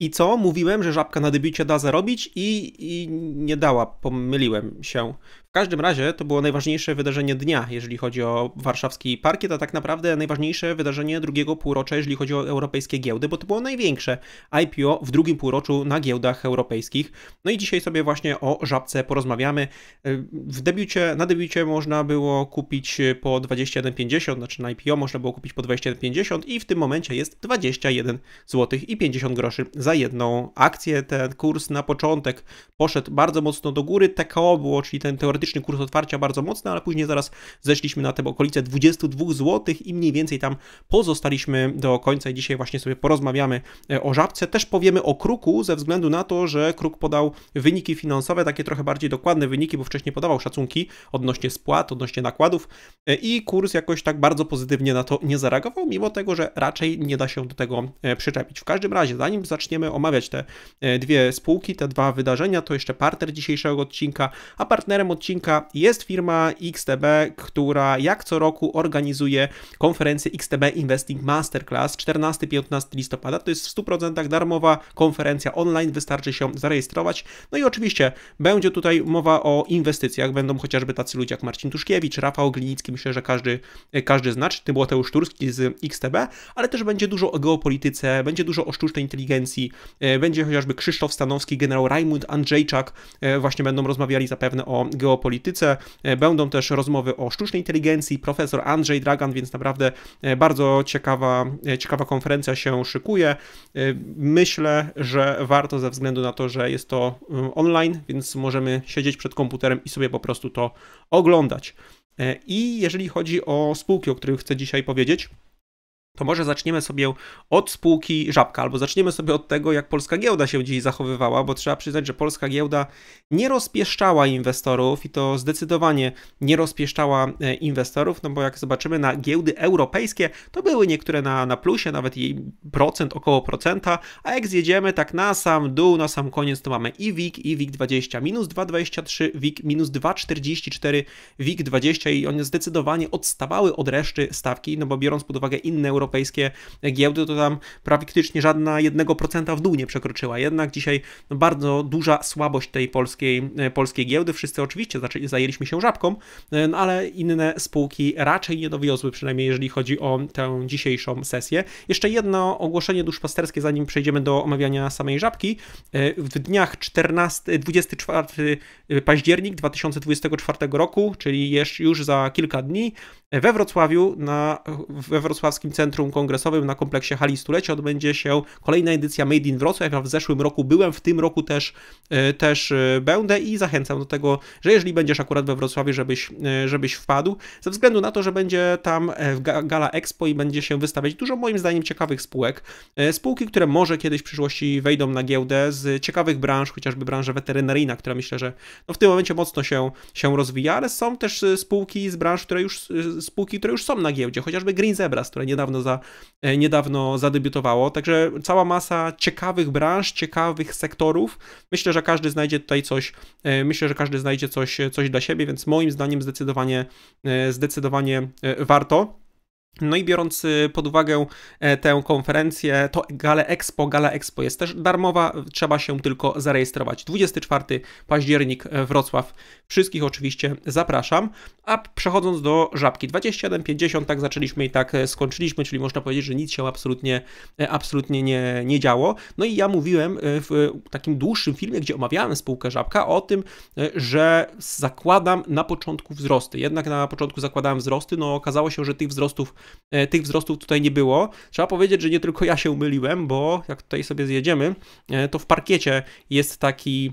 I co? Mówiłem, że żabka na debiucie da zarobić i, i nie dała, pomyliłem się. W każdym razie to było najważniejsze wydarzenie dnia, jeżeli chodzi o warszawski parkiet, a tak naprawdę najważniejsze wydarzenie drugiego półrocza, jeżeli chodzi o europejskie giełdy, bo to było największe IPO w drugim półroczu na giełdach europejskich. No i dzisiaj sobie właśnie o żabce porozmawiamy. W debiucie, na debiucie można było kupić po 21,50, znaczy na IPO można było kupić po 21,50 i w tym momencie jest 21 zł i 50 groszy za jedną akcję. Ten kurs na początek poszedł bardzo mocno do góry. TKO było, czyli ten teoretyczny kurs otwarcia bardzo mocny, ale później zaraz zeszliśmy na te okolice 22 zł i mniej więcej tam pozostaliśmy do końca i dzisiaj właśnie sobie porozmawiamy e, o żabce. Też powiemy o kruku ze względu na to, że kruk podał wyniki finansowe, takie trochę bardziej dokładne wyniki, bo wcześniej podawał szacunki odnośnie spłat, odnośnie nakładów e, i kurs jakoś tak bardzo pozytywnie na to nie zareagował, mimo tego, że raczej nie da się do tego e, przyczepić. W każdym razie, zanim zaczniemy będziemy omawiać te e, dwie spółki, te dwa wydarzenia. To jeszcze partner dzisiejszego odcinka, a partnerem odcinka jest firma XTB, która jak co roku organizuje konferencję XTB Investing Masterclass 14-15 listopada. To jest w 100% darmowa konferencja online, wystarczy się zarejestrować. No i oczywiście będzie tutaj mowa o inwestycjach, będą chociażby tacy ludzie jak Marcin Tuszkiewicz, Rafał Glinicki, myślę, że każdy, e, każdy zna, czy Tymoteusz Turski z XTB, ale też będzie dużo o geopolityce, będzie dużo o sztucznej inteligencji, E, będzie chociażby Krzysztof Stanowski, generał Rajmund Andrzejczak, e, właśnie będą rozmawiali zapewne o geopolityce, e, będą też rozmowy o sztucznej inteligencji, profesor Andrzej Dragan, więc naprawdę bardzo ciekawa, ciekawa konferencja się szykuje. Myślę, że warto ze względu na to, że jest to online, więc możemy siedzieć przed komputerem i sobie po prostu to oglądać. I jeżeli chodzi o spółki, o których chcę dzisiaj powiedzieć, to może zaczniemy sobie od spółki Żabka, albo zaczniemy sobie od tego, jak polska giełda się dziś zachowywała, bo trzeba przyznać, że polska giełda nie rozpieszczała inwestorów i to zdecydowanie nie rozpieszczała e, inwestorów, no bo jak zobaczymy na giełdy europejskie, to były niektóre na, na plusie, nawet jej procent, około procenta, a jak zjedziemy tak na sam dół, na sam koniec, to mamy i WIG, i WIG20, minus 2,23, WIG minus 2,44, WIG20 i one zdecydowanie odstawały od reszty stawki, no bo biorąc pod uwagę inne europejskie europejskie giełdy, to tam praktycznie żadna 1% w dół nie przekroczyła. Jednak dzisiaj no, bardzo duża słabość tej polskiej, e, polskiej giełdy. Wszyscy oczywiście zajęliśmy się żabką, e, no ale inne spółki raczej nie dowiozły, przynajmniej jeżeli chodzi o tę dzisiejszą sesję. Jeszcze jedno ogłoszenie duszpasterskie, zanim przejdziemy do omawiania samej żabki. E, w dniach 14, 24 październik 2024 roku, czyli już za kilka dni, we Wrocławiu, na, we wrocławskim centrum Centrum Kongresowym na kompleksie Hali Stulecia odbędzie się kolejna edycja Made in Wrocław. Ja w zeszłym roku byłem, w tym roku też, e, też e, będę i zachęcam do tego, że jeżeli będziesz akurat we Wrocławiu, żebyś, e, żebyś wpadł, ze względu na to, że będzie tam Gala Expo i będzie się wystawiać dużo moim zdaniem ciekawych spółek. Spółki, które może kiedyś w przyszłości wejdą na giełdę z ciekawych branż, chociażby branża weterynaryjna, która myślę, że no w tym momencie mocno się, się rozwija, ale są też spółki z branż, które już, spółki, które już są na giełdzie, chociażby Green Zebras, które niedawno niedawno, za, e, niedawno zadebiutowało. Także cała masa ciekawych branż, ciekawych sektorów. Myślę, że każdy znajdzie tutaj coś, e, myślę, że każdy znajdzie coś, e, coś dla siebie, więc moim zdaniem zdecydowanie, zdecydowanie warto. No i biorąc y, pod uwagę e, tę konferencję, to Gala Expo, Gala Expo jest też darmowa, trzeba się tylko zarejestrować. 24 październik e, Wrocław. Wszystkich oczywiście zapraszam. A przechodząc do żabki, 21.50, tak zaczęliśmy i tak e, skończyliśmy, czyli można powiedzieć, że nic się absolutnie, absolutnie nie, nie działo. No i ja mówiłem w takim dłuższym filmie, gdzie omawiałem spółkę żabka, o tym, że zakładam na początku wzrosty. Jednak na początku zakładałem wzrosty, no okazało się, że tych wzrostów E, tych wzrostów tutaj nie było. Trzeba powiedzieć, że nie tylko ja się myliłem, bo jak tutaj sobie zjedziemy, e, to w parkiecie jest taki,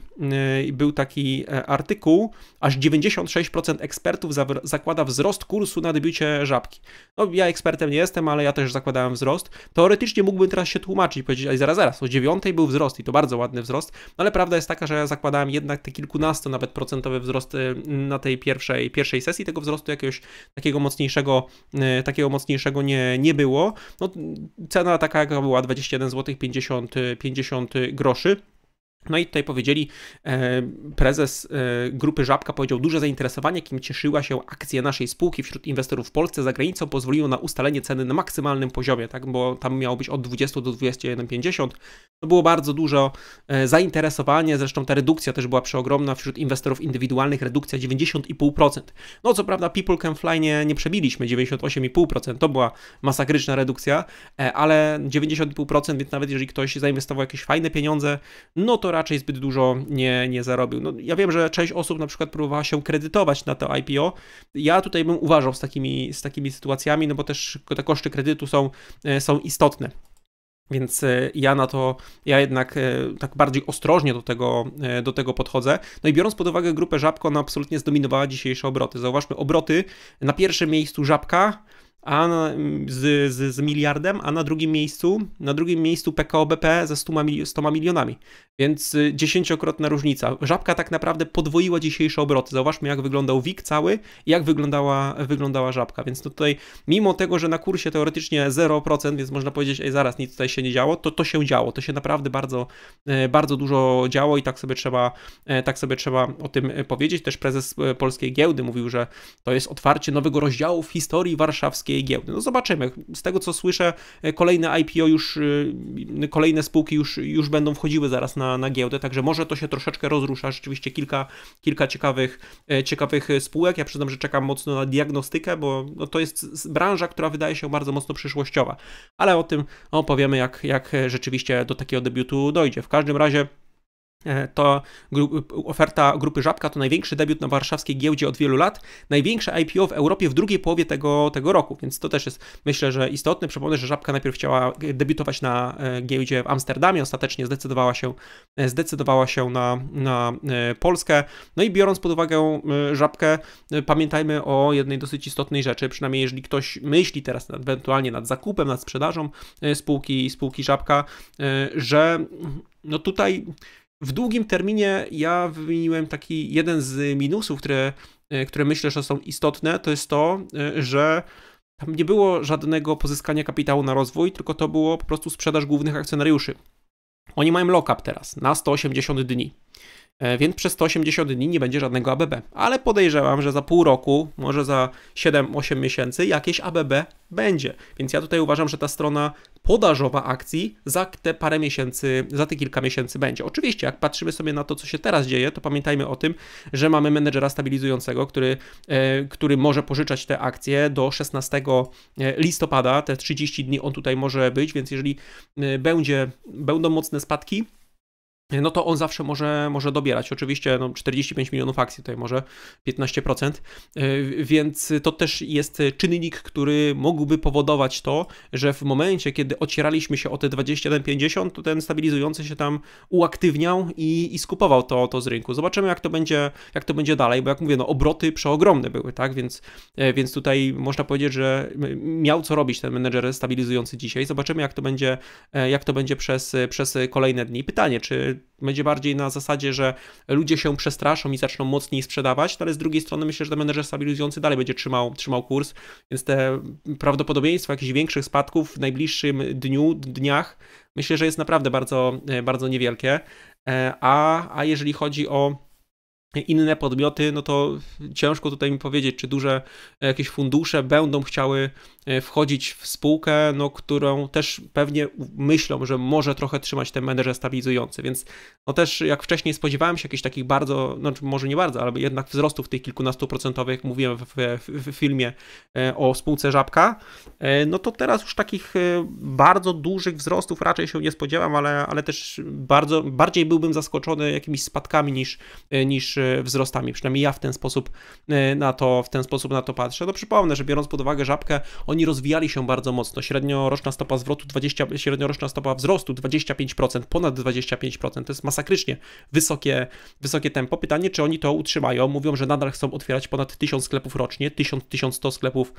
e, był taki artykuł, aż 96% ekspertów zakłada wzrost kursu na debiucie żabki. No ja ekspertem nie jestem, ale ja też zakładałem wzrost. Teoretycznie mógłbym teraz się tłumaczyć i powiedzieć, ale zaraz, zaraz, o 9 był wzrost i to bardzo ładny wzrost, no ale prawda jest taka, że ja zakładałem jednak te kilkunasto nawet procentowe wzrosty mm, na tej pierwszej, pierwszej sesji tego wzrostu jakiegoś takiego mocniejszego, takiego mocniejszego nie, nie było. No, cena taka, jaka była 21 zł 50, 50 groszy. No i tutaj powiedzieli, e, prezes e, grupy Żabka powiedział, duże zainteresowanie, kim cieszyła się akcja naszej spółki wśród inwestorów w Polsce za granicą pozwoliło na ustalenie ceny na maksymalnym poziomie, tak, bo tam miało być od 20 do 21,50. To było bardzo dużo e, zainteresowanie, zresztą ta redukcja też była przeogromna wśród inwestorów indywidualnych, redukcja 90,5%. No co prawda People Can Fly nie, nie przebiliśmy, 98,5% to była masakryczna redukcja, ale 90,5%, więc nawet jeżeli ktoś zainwestował jakieś fajne pieniądze, no to raczej zbyt dużo nie, nie zarobił. No, ja wiem, że część osób na przykład próbowała się kredytować na to IPO. Ja tutaj bym uważał z takimi, z takimi sytuacjami, no bo też te koszty kredytu są, e, są istotne. Więc e, ja na to, ja jednak e, tak bardziej ostrożnie do tego, do tego podchodzę. No i biorąc pod uwagę grupę Żabko, ona absolutnie zdominowała dzisiejsze obroty. Zauważmy, obroty na pierwszym miejscu Żabka, a na, z, z, z, miliardem, a na drugim miejscu, na drugim miejscu PKO BP ze 100, 100 milionami. Więc y, dziesięciokrotna różnica. Żabka tak naprawdę podwoiła dzisiejsze obroty. Zauważmy, jak wyglądał WIG cały, jak wyglądała, wyglądała żabka. Więc tutaj, mimo tego, że na kursie teoretycznie 0%, więc można powiedzieć, ej, zaraz, nic tutaj się nie działo, to to się działo. To się naprawdę bardzo, y, bardzo dużo działo i tak sobie trzeba, y, tak sobie trzeba o tym powiedzieć. Też prezes polskiej giełdy mówił, że to jest otwarcie nowego rozdziału w historii warszawskiej warszawskiej giełdy. No zobaczymy. Z tego co słyszę, e, kolejne IPO już, e, kolejne spółki już, już będą wchodziły zaraz na, na giełdę, także może to się troszeczkę rozrusza. Rzeczywiście kilka, kilka ciekawych, e, ciekawych spółek. Ja przyznam, że czekam mocno na diagnostykę, bo no, to jest branża, która wydaje się bardzo mocno przyszłościowa. Ale o tym opowiemy, jak, jak rzeczywiście do takiego debiutu dojdzie. W każdym razie E, to oferta grupy Żabka to największy debiut na warszawskiej giełdzie od wielu lat, największe IPO w Europie w drugiej połowie tego, tego roku, więc to też jest myślę, że istotne. Przypomnę, że Żabka najpierw chciała debiutować na e, giełdzie w Amsterdamie, ostatecznie zdecydowała się, e, zdecydowała się na, na Polskę. No i biorąc pod uwagę Żabkę, pamiętajmy o jednej dosyć istotnej rzeczy, przynajmniej jeżeli ktoś myśli teraz nad, ewentualnie nad zakupem, nad sprzedażą spółki, spółki Żabka, że no tutaj w długim terminie ja wymieniłem taki jeden z minusów, które, e, które myślę, że są istotne, to jest to, e, że tam nie było żadnego pozyskania kapitału na rozwój, tylko to było po prostu sprzedaż głównych akcjonariuszy. Oni mają lock-up teraz na 180 dni. E, więc przez 180 dni nie będzie żadnego ABB. Ale podejrzewam, że za pół roku, może za 7-8 miesięcy jakieś ABB będzie. Więc ja tutaj uważam, że ta strona podażowa akcji za te parę miesięcy, za te kilka miesięcy będzie. Oczywiście, jak patrzymy sobie na to, co się teraz dzieje, to pamiętajmy o tym, że mamy menedżera stabilizującego, który, e, który może pożyczać te akcje do 16 e, listopada, te 30 dni on tutaj może być, więc jeżeli będzie, będą mocne spadki, no to on zawsze może, może dobierać. Oczywiście no, 45 milionów akcji, tutaj może 15%, y, więc to też jest czynnik, który mógłby powodować to, że w momencie, kiedy ocieraliśmy się o te 21,50, to ten stabilizujący się tam uaktywniał i, i skupował to, to z rynku. Zobaczymy, jak to, będzie, jak to będzie dalej, bo jak mówię, no obroty przeogromne były, tak, więc, y, więc tutaj można powiedzieć, że y, miał co robić ten menedżer stabilizujący dzisiaj. Zobaczymy, jak to będzie, jak to będzie przez, przez kolejne dni. Pytanie, czy będzie bardziej na zasadzie, że ludzie się przestraszą i zaczną mocniej sprzedawać, no ale z drugiej strony myślę, że ten menedżer stabilizujący dalej będzie trzymał, trzymał kurs, więc te prawdopodobieństwo jakichś większych spadków w najbliższym dniu, dniach myślę, że jest naprawdę bardzo, bardzo niewielkie. E, a, a jeżeli chodzi o inne podmioty, no to ciężko tutaj mi powiedzieć, czy duże e, jakieś fundusze będą chciały e, wchodzić w spółkę, no, którą też pewnie myślą, że może trochę trzymać ten menedżer stabilizujący, więc no też jak wcześniej spodziewałem się jakichś takich bardzo, no może nie bardzo, ale jednak wzrostów tych kilkunastu procentowych, mówiłem w, w, w filmie e, o spółce Żabka, no to teraz już takich bardzo dużych wzrostów raczej się nie spodziewam, ale, ale też bardzo, bardziej byłbym zaskoczony jakimiś spadkami niż, niż wzrostami. Przynajmniej ja w ten sposób e, na to, w ten sposób na to patrzę. No przypomnę, że biorąc pod uwagę żabkę, oni rozwijali się bardzo mocno. Średnioroczna stopa zwrotu 20, średnioroczna stopa wzrostu 25%, ponad 25%. To jest masakrycznie wysokie, wysokie tempo. Pytanie, czy oni to utrzymają. Mówią, że nadal chcą otwierać ponad 1000 sklepów rocznie, 1000-1100 sklepów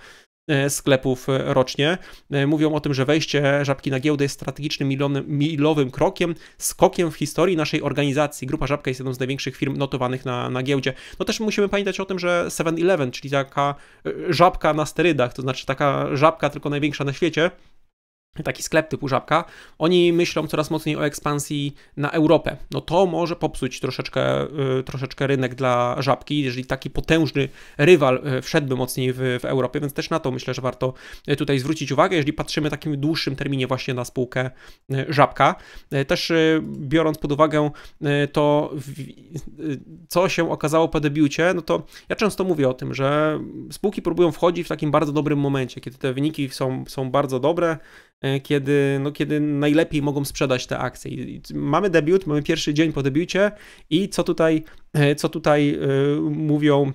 E, sklepów e, rocznie. E, mówią o tym, że wejście Żabki na giełdę jest strategicznym milowym krokiem, skokiem w historii naszej organizacji. Grupa Żabka jest jedną z największych firm notowanych na, na giełdzie. No też musimy pamiętać o tym, że 7-Eleven, czyli taka żabka na sterydach, to znaczy taka żabka tylko największa na świecie, taki sklep typu Żabka, oni myślą coraz mocniej o ekspansji na Europę. No to może popsuć troszeczkę, y, troszeczkę rynek dla Żabki, jeżeli taki potężny rywal y, wszedłby mocniej w, w Europę, więc też na to myślę, że warto y, tutaj zwrócić uwagę, jeżeli patrzymy w takim dłuższym terminie właśnie na spółkę Żabka. Też biorąc pod uwagę to, co się okazało po debiucie, no to ja często mówię o tym, że spółki próbują wchodzić w takim bardzo dobrym momencie, kiedy te wyniki są, są bardzo dobre, E, kiedy, no, kiedy najlepiej mogą sprzedać te akcje. mamy debiut, mamy pierwszy dzień po debiucie i co tutaj, e, co tutaj e, mówią,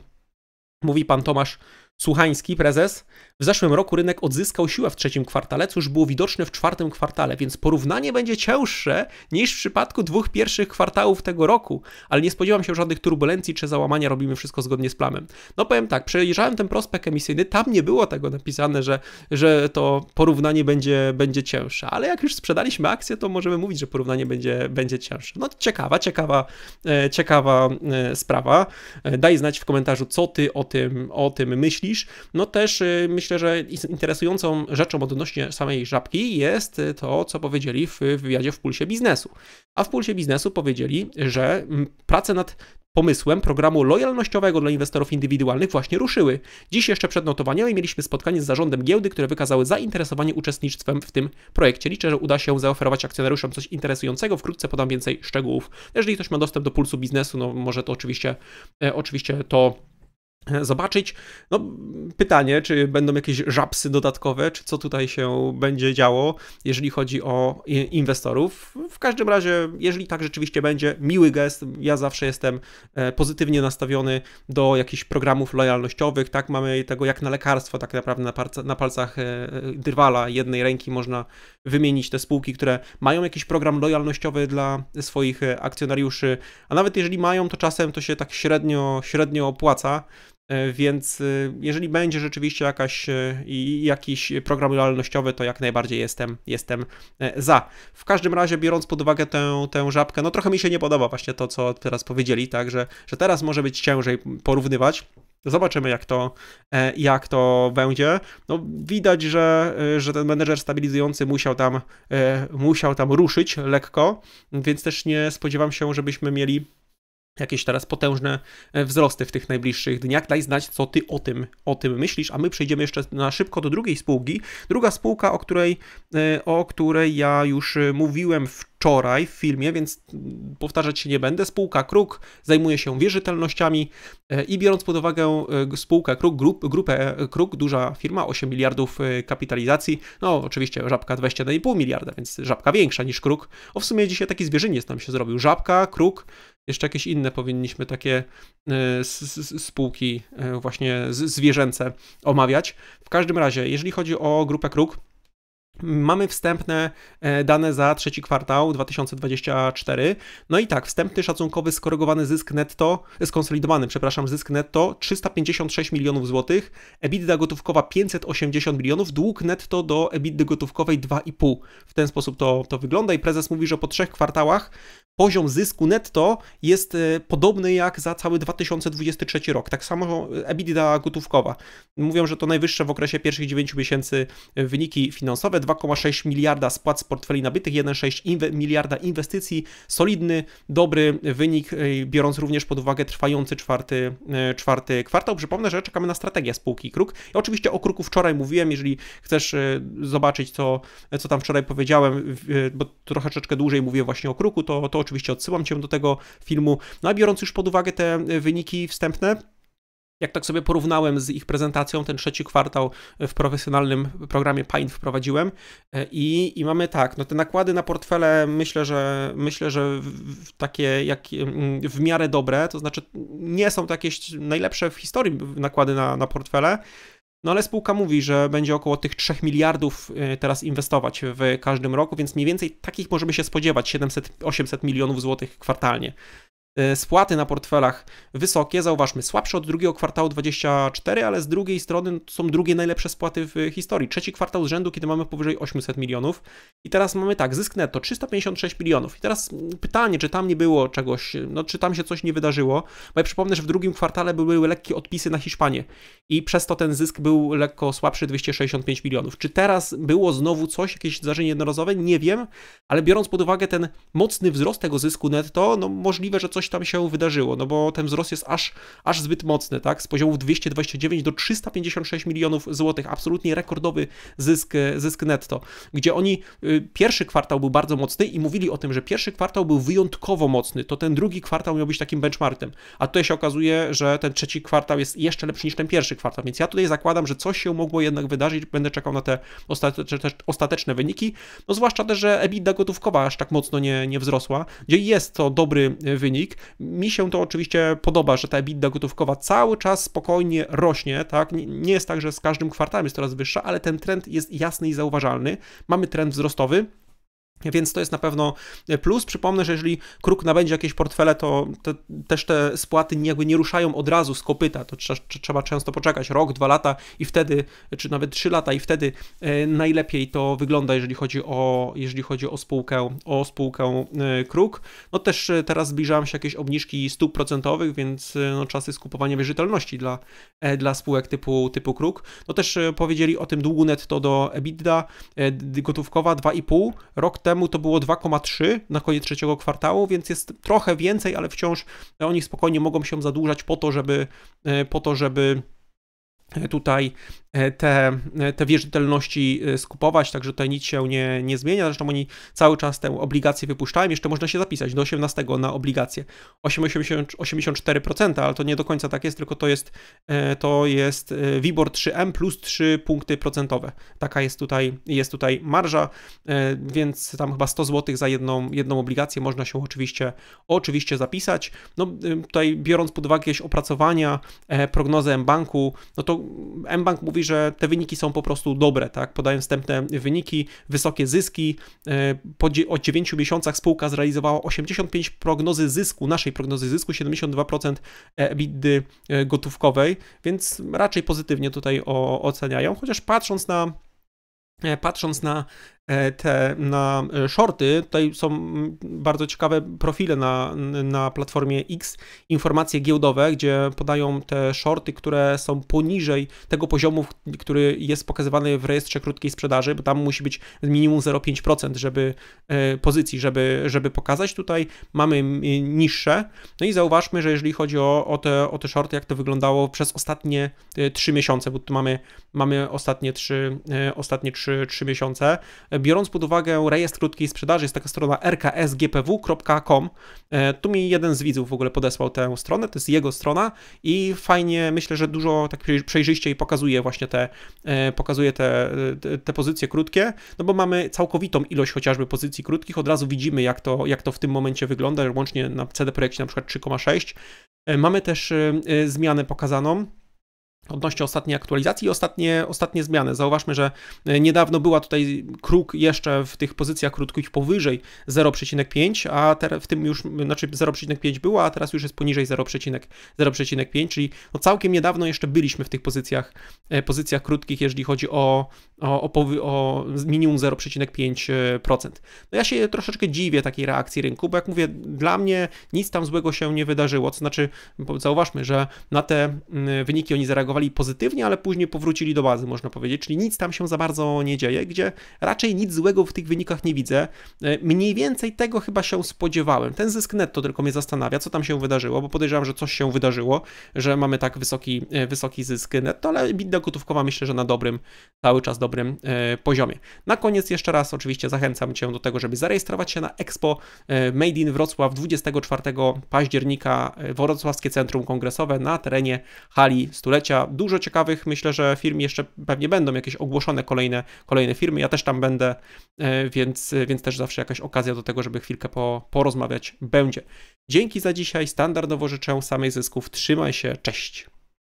mówi pan Tomasz Słuchański, prezes, w zeszłym roku rynek odzyskał siłę w trzecim kwartale, co już było widoczne w czwartym kwartale, więc porównanie będzie cięższe niż w przypadku dwóch pierwszych kwartałów tego roku, ale nie spodziewam się żadnych turbulencji czy załamania, robimy wszystko zgodnie z planem. No powiem tak, przejeżdżałem ten prospekt emisyjny, tam nie było tego napisane, że, że to porównanie będzie, będzie cięższe, ale jak już sprzedaliśmy akcję, to możemy mówić, że porównanie będzie, będzie cięższe. No ciekawa, ciekawa, e, ciekawa e, sprawa. E, daj znać w komentarzu, co ty o tym, o tym myślisz, mówisz, no też y, myślę, że interesującą rzeczą odnośnie samej żabki jest y, to, co powiedzieli w wywiadzie w Pulsie Biznesu. A w Pulsie Biznesu powiedzieli, że mm, prace nad pomysłem programu lojalnościowego dla inwestorów indywidualnych właśnie ruszyły. Dziś jeszcze przed notowaniem mieliśmy spotkanie z zarządem giełdy, które wykazały zainteresowanie uczestnictwem w tym projekcie. Liczę, że uda się zaoferować akcjonariuszom coś interesującego. Wkrótce podam więcej szczegółów. Jeżeli ktoś ma dostęp do pulsu biznesu, no może to oczywiście, e, oczywiście to zobaczyć. No, pytanie, czy będą jakieś żabsy dodatkowe, czy co tutaj się będzie działo, jeżeli chodzi o inwestorów. W każdym razie, jeżeli tak rzeczywiście będzie, miły gest. Ja zawsze jestem e, pozytywnie nastawiony do jakichś programów lojalnościowych. Tak, mamy tego jak na lekarstwo, tak naprawdę na, palca, na palcach e, e, drwala jednej ręki można wymienić te spółki, które mają jakiś program lojalnościowy dla swoich akcjonariuszy, a nawet jeżeli mają, to czasem to się tak średnio, średnio opłaca E, więc e, jeżeli będzie rzeczywiście jakaś, e, jakiś program lojalnościowy, to jak najbardziej jestem, jestem za. W każdym razie, biorąc pod uwagę tę, tę żabkę, no trochę mi się nie podoba właśnie to, co teraz powiedzieli, tak, że, że teraz może być ciężej porównywać. Zobaczymy, jak to, jak to będzie. No, widać, że, że ten menedżer stabilizujący musiał tam, musiał tam ruszyć lekko, więc też nie spodziewam się, żebyśmy mieli jakieś teraz potężne e, wzrosty w tych najbliższych dniach. Daj znać, co ty o tym, o tym myślisz, a my przejdziemy jeszcze na szybko do drugiej spółki. Druga spółka, o której, e, o której ja już e, mówiłem w wczoraj w filmie, więc powtarzać się nie będę. Spółka Kruk zajmuje się wierzytelnościami e, i biorąc pod uwagę e, spółkę Kruk, grup, grupę e, Kruk, duża firma, 8 miliardów kapitalizacji, no oczywiście Żabka 21,5 miliarda, więc Żabka większa niż Kruk. O w sumie dzisiaj taki zwierzyniec nam się zrobił. Żabka, Kruk, jeszcze jakieś inne powinniśmy takie spółki właśnie zwierzęce omawiać. W każdym razie, jeżeli chodzi o grupę Kruk, Mamy wstępne e, dane za trzeci kwartał 2024. No i tak, wstępny szacunkowy skorygowany zysk netto, skonsolidowany, przepraszam, zysk netto 356 milionów złotych, EBITDA gotówkowa 580 milionów, dług netto do EBITDA gotówkowej 2,5. W ten sposób to, to wygląda i prezes mówi, że po trzech kwartałach poziom zysku netto jest e, podobny jak za cały 2023 rok. Tak samo e, EBITDA gotówkowa. Mówią, że to najwyższe w okresie pierwszych 9 miesięcy e, wyniki finansowe. 2,6 miliarda spłat z portfeli nabytych, 1,6 inwe miliarda inwestycji. Solidny, dobry wynik, biorąc również pod uwagę trwający czwarty, czwarty kwartał. Przypomnę, że czekamy na strategię spółki Kruk. I oczywiście o Kruku wczoraj mówiłem, jeżeli chcesz zobaczyć, co, co tam wczoraj powiedziałem, bo trochę troszeczkę dłużej mówię właśnie o Kruku, to, to Oczywiście odsyłam Cię do tego filmu. No a biorąc już pod uwagę te e, wyniki wstępne, jak tak sobie porównałem z ich prezentacją, ten trzeci kwartał w profesjonalnym programie Paint wprowadziłem e, i, i mamy tak, no te nakłady na portfele myślę, że myślę, że w, takie jak mm, w miarę dobre, to znaczy nie są to jakieś najlepsze w historii nakłady na, na portfele, no ale spółka mówi, że będzie około tych 3 miliardów y, teraz inwestować w każdym roku, więc mniej więcej takich możemy się spodziewać 700-800 milionów złotych kwartalnie. E, spłaty na portfelach wysokie, zauważmy, słabsze od drugiego kwartału 24, ale z drugiej strony są drugie najlepsze spłaty w historii. Trzeci kwartał z rzędu, kiedy mamy powyżej 800 milionów. I teraz mamy tak, zysk netto 356 milionów. I teraz pytanie, czy tam nie było czegoś, no czy tam się coś nie wydarzyło, bo ja przypomnę, że w drugim kwartale były lekkie odpisy na Hiszpanię i przez to ten zysk był lekko słabszy, 265 milionów. Czy teraz było znowu coś, jakieś zdarzenie jednorazowe? Nie wiem, ale biorąc pod uwagę ten mocny wzrost tego zysku netto, no możliwe, że coś coś tam się wydarzyło, no bo ten wzrost jest aż, aż zbyt mocny, tak? Z poziomu 229 do 356 milionów złotych, absolutnie rekordowy zysk, zysk netto, gdzie oni, y, pierwszy kwartał był bardzo mocny i mówili o tym, że pierwszy kwartał był wyjątkowo mocny, to ten drugi kwartał miał być takim benchmarkiem, a tutaj się okazuje, że ten trzeci kwartał jest jeszcze lepszy niż ten pierwszy kwartał, więc ja tutaj zakładam, że coś się mogło jednak wydarzyć, będę czekał na te ostateczne wyniki, no zwłaszcza też, że EBITDA gotówkowa aż tak mocno nie, nie wzrosła, gdzie jest to dobry y, wynik, mi się to oczywiście podoba, że ta EBITDA gotówkowa cały czas spokojnie rośnie, tak? Nie jest tak, że z każdym kwartałem jest coraz wyższa, ale ten trend jest jasny i zauważalny. Mamy trend wzrostowy, więc to jest na pewno plus. Przypomnę, że jeżeli Kruk nabędzie jakieś portfele, to, też te spłaty jakby nie ruszają od razu z kopyta. To trzeba, trzeba często poczekać rok, dwa lata i wtedy, czy nawet trzy lata i wtedy e, najlepiej to wygląda, jeżeli chodzi o, jeżeli chodzi o spółkę, o spółkę e, Kruk. No też e, teraz zbliżają się jakieś obniżki stóp procentowych, więc no, czasy skupowania wierzytelności dla, dla spółek typu, typu Kruk. No też powiedzieli o tym długu netto do EBITDA gotówkowa 2,5 rok temu temu to było 2,3 na koniec trzeciego kwartału, więc jest trochę więcej, ale wciąż e, oni spokojnie mogą się zadłużać po to, żeby, e, po to, żeby e, tutaj E, te, e, te wierzytelności e, skupować, także tutaj nic się nie, nie zmienia. Zresztą oni cały czas tę obligację wypuszczają. Jeszcze można się zapisać do 18 na obligację. 84%, ale to nie do końca tak jest, tylko to jest, to jest WIBOR 3M plus 3 punkty procentowe. Taka jest tutaj, jest tutaj marża, więc tam chyba 100 zł za jedną, jedną obligację można się oczywiście, oczywiście zapisać. No tutaj biorąc pod uwagę jakieś opracowania, prognozę M-Banku, no to M-Bank mówi, mówi, że te wyniki są po prostu dobre, tak? Podają wstępne wyniki, wysokie zyski. E, po o 9 miesiącach spółka zrealizowała 85 prognozy zysku, naszej prognozy zysku, 72% EBITDA y, e, gotówkowej, więc raczej pozytywnie tutaj o, oceniają, chociaż patrząc na e, patrząc na E, te na e, shorty. Tutaj są bardzo ciekawe profile na, na platformie X, informacje giełdowe, gdzie podają te shorty, które są poniżej tego poziomu, który jest pokazywany w rejestrze krótkiej sprzedaży, bo tam musi być minimum 0,5%, żeby e, pozycji, żeby, żeby pokazać. Tutaj mamy niższe. No i zauważmy, że jeżeli chodzi o, o, te, o te shorty, jak to wyglądało przez ostatnie 3 miesiące, bo tu mamy, mamy ostatnie 3, ostatnie 3, 3 miesiące, biorąc pod uwagę rejestr krótkiej sprzedaży, jest taka strona rksgpw.com. E, tu mi jeden z widzów w ogóle podesłał tę stronę, to jest jego strona i fajnie, myślę, że dużo tak przejrzyściej pokazuje właśnie te, e, pokazuje te, te pozycje krótkie, no bo mamy całkowitą ilość chociażby pozycji krótkich, od razu widzimy jak to, jak to w tym momencie wygląda, łącznie na CD Projekcie na przykład 3,6. E, mamy też zmianę pokazaną, odnośnie ostatniej aktualizacji i ostatnie, ostatnie zmiany. Zauważmy, że e, niedawno była tutaj kruk jeszcze w tych pozycjach krótkich powyżej 0,5, a teraz w tym już, znaczy 0,5 była, a teraz już jest poniżej 0,5, czyli no całkiem niedawno jeszcze byliśmy w tych pozycjach, e, pozycjach krótkich, jeżeli chodzi o, o, o, powy, o minimum 0,5%. No ja się troszeczkę dziwię takiej reakcji rynku, bo jak mówię, dla mnie nic tam złego się nie wydarzyło, to znaczy zauważmy, że na te mm, wyniki oni zareagowali zareagowali pozytywnie, ale później powrócili do bazy, można powiedzieć, czyli nic tam się za bardzo nie dzieje, gdzie raczej nic złego w tych wynikach nie widzę. E, mniej więcej tego chyba się spodziewałem. Ten zysk netto tylko mnie zastanawia, co tam się wydarzyło, bo podejrzewam, że coś się wydarzyło, że mamy tak wysoki, e, wysoki zysk netto, ale bidda gotówkowa myślę, że na dobrym, cały czas dobrym e, poziomie. Na koniec jeszcze raz oczywiście zachęcam Cię do tego, żeby zarejestrować się na Expo Made in Wrocław 24 października Wrocławskie Centrum Kongresowe na terenie hali stulecia dużo ciekawych, myślę, że firm jeszcze pewnie będą jakieś ogłoszone kolejne, kolejne firmy. Ja też tam będę, e, więc, więc też zawsze jakaś okazja do tego, żeby chwilkę po, porozmawiać będzie. Dzięki za dzisiaj. Standardowo życzę samych zysków. Trzymaj się. Cześć.